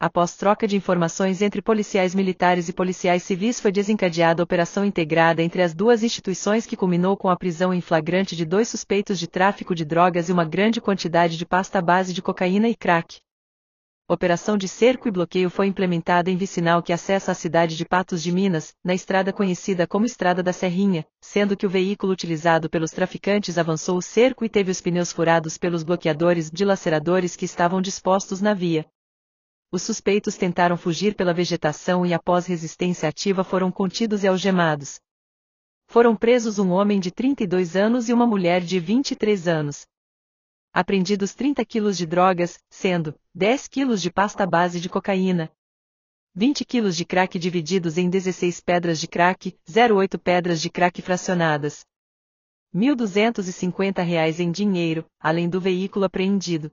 Após troca de informações entre policiais militares e policiais civis, foi desencadeada a operação integrada entre as duas instituições que culminou com a prisão em flagrante de dois suspeitos de tráfico de drogas e uma grande quantidade de pasta base de cocaína e crack. Operação de cerco e bloqueio foi implementada em vicinal que acessa a cidade de Patos de Minas, na estrada conhecida como Estrada da Serrinha, sendo que o veículo utilizado pelos traficantes avançou o cerco e teve os pneus furados pelos bloqueadores dilaceradores que estavam dispostos na via. Os suspeitos tentaram fugir pela vegetação e, após resistência ativa, foram contidos e algemados. Foram presos um homem de 32 anos e uma mulher de 23 anos. Apreendidos 30 quilos de drogas, sendo 10 quilos de pasta base de cocaína, 20 quilos de crack divididos em 16 pedras de crack, 0,8 pedras de crack fracionadas. R$ 1.250 em dinheiro, além do veículo apreendido.